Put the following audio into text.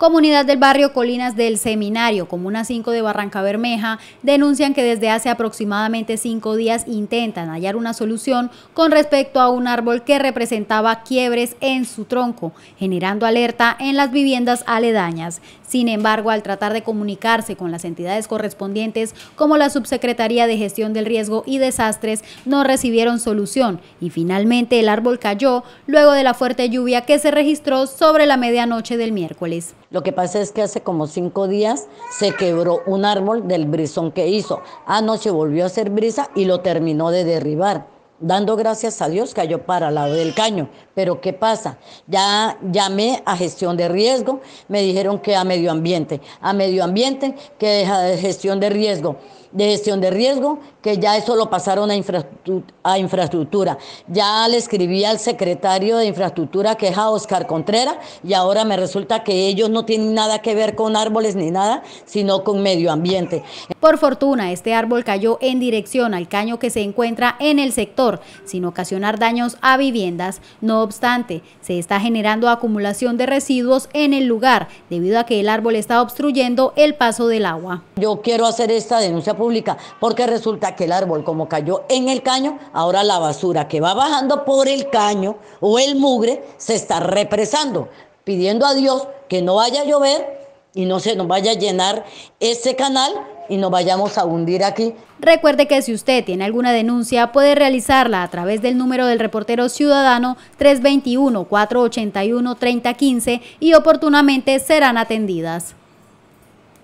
Comunidad del barrio Colinas del Seminario, Comuna 5 de Barranca Bermeja, denuncian que desde hace aproximadamente cinco días intentan hallar una solución con respecto a un árbol que representaba quiebres en su tronco, generando alerta en las viviendas aledañas. Sin embargo, al tratar de comunicarse con las entidades correspondientes, como la Subsecretaría de Gestión del Riesgo y Desastres, no recibieron solución y finalmente el árbol cayó luego de la fuerte lluvia que se registró sobre la medianoche del miércoles. Lo que pasa es que hace como cinco días se quebró un árbol del brisón que hizo. Anoche volvió a hacer brisa y lo terminó de derribar. Dando gracias a Dios cayó para el lado del caño. Pero ¿qué pasa? Ya llamé a gestión de riesgo, me dijeron que a medio ambiente, a medio ambiente que de gestión de riesgo de gestión de riesgo, que ya eso lo pasaron a, infraestructura. A infraestructura. Ya le escribí al secretario de infraestructura, que es a Oscar Contreras, y ahora me resulta que ellos no tienen nada que ver con árboles ni nada, sino con medio ambiente. Por fortuna, este árbol cayó en dirección al caño que se encuentra en el sector, sin ocasionar daños a viviendas. No obstante, se está generando acumulación de residuos en el lugar, debido a que el árbol está obstruyendo el paso del agua. Yo quiero hacer esta denuncia pública, porque resulta que el árbol como cayó en el caño, ahora la basura que va bajando por el caño o el mugre se está represando, pidiendo a Dios que no vaya a llover y no se nos vaya a llenar ese canal y nos vayamos a hundir aquí. Recuerde que si usted tiene alguna denuncia puede realizarla a través del número del reportero ciudadano 321-481-3015 y oportunamente serán atendidas.